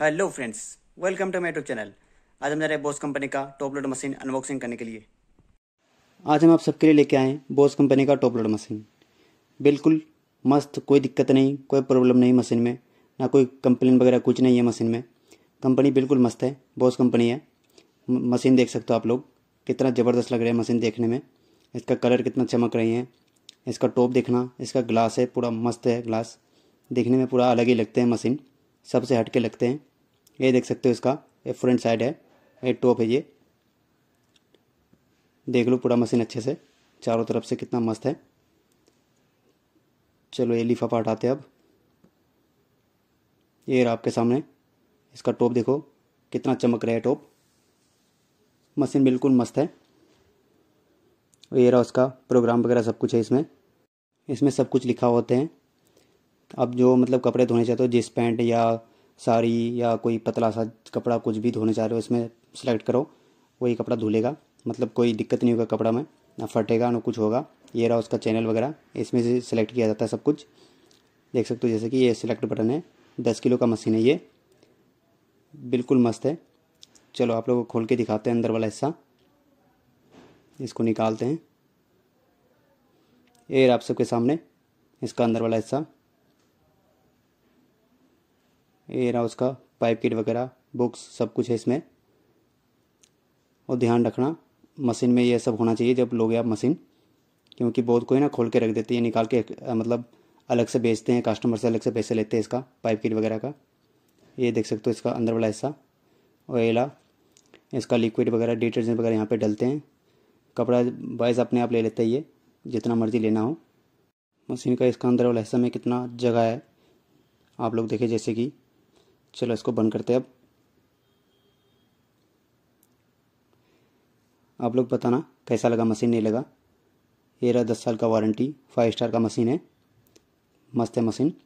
hello friends welcome to my YouTube channel आज हम जा रहे हैं बोस कंपनी का टॉप लोड मशीन अनबॉक्सिंग करने के लिए आज हम आप सबके लिए लेके आए बोस कंपनी का टॉप लोड मशीन बिल्कुल मस्त कोई दिक्कत नहीं कोई प्रॉब्लम नहीं मशीन में ना कोई कंप्लेन वगैरह कुछ नहीं है मशीन में कंपनी बिल्कुल मस्त है बोस कंपनी है मशीन देख सकते हो आप लोग कितना ज़बरदस्त लग रहा है मशीन देखने में इसका कलर कितना चमक रही है इसका टॉप देखना इसका ग्लास है पूरा मस्त है ग्लास देखने में पूरा अलग ही लगते हैं मशीन सबसे हट के लगते हैं ये देख सकते हो इसका ये फ्रंट साइड है ये टॉप है ये देख लो पूरा मशीन अच्छे से चारों तरफ से कितना मस्त है चलो ये लिफाफा हटाते अब ये रहा आपके सामने इसका टॉप देखो कितना चमक रहा है टॉप मशीन बिल्कुल मस्त है ये रहा उसका प्रोग्राम वगैरह सब कुछ है इसमें इसमें सब कुछ लिखा होते हैं अब जो मतलब कपड़े धोने चाहते हो जिस पैंट या साड़ी या कोई पतला सा कपड़ा कुछ भी धोने चाह रहे हो इसमें सेलेक्ट करो वही कपड़ा धुलेगा मतलब कोई दिक्कत नहीं होगा कपड़ा में ना फटेगा ना कुछ होगा ये रहा उसका चैनल वगैरह इसमें से सिलेक्ट किया जाता है सब कुछ देख सकते हो जैसे कि ये सिलेक्ट बटन है दस किलो का मशीन है ये बिल्कुल मस्त है चलो आप लोग खोल के दिखाते हैं अंदर वाला हिस्सा इसको निकालते हैं ये आप सबके सामने इसका अंदर वाला हिस्सा ये रहा उसका पाइप किट वगैरह बुक्स सब कुछ है इसमें और ध्यान रखना मशीन में ये सब होना चाहिए जब लोगे आप मशीन क्योंकि बहुत कोई ना खोल के रख देते हैं निकाल के मतलब अलग से बेचते हैं कस्टमर से अलग से पैसे लेते हैं इसका पाइप किट वगैरह का ये देख सकते हो इसका अंदर वाला हिस्सा और एला इसका लिक्विड वगैरह डिटर्जेंट वगैरह यहाँ पे डलते हैं कपड़ा वाइज अपने आप ले लेते हैं ये जितना मर्जी लेना हो मशीन का इसका अंदर वाला हिस्सा में कितना जगह है आप लोग देखें जैसे कि चलो इसको बंद करते हैं अब आप लोग बताना कैसा लगा मशीन नहीं लगा ये रहा दस साल का वारंटी फाइव स्टार का मशीन है मस्त है मशीन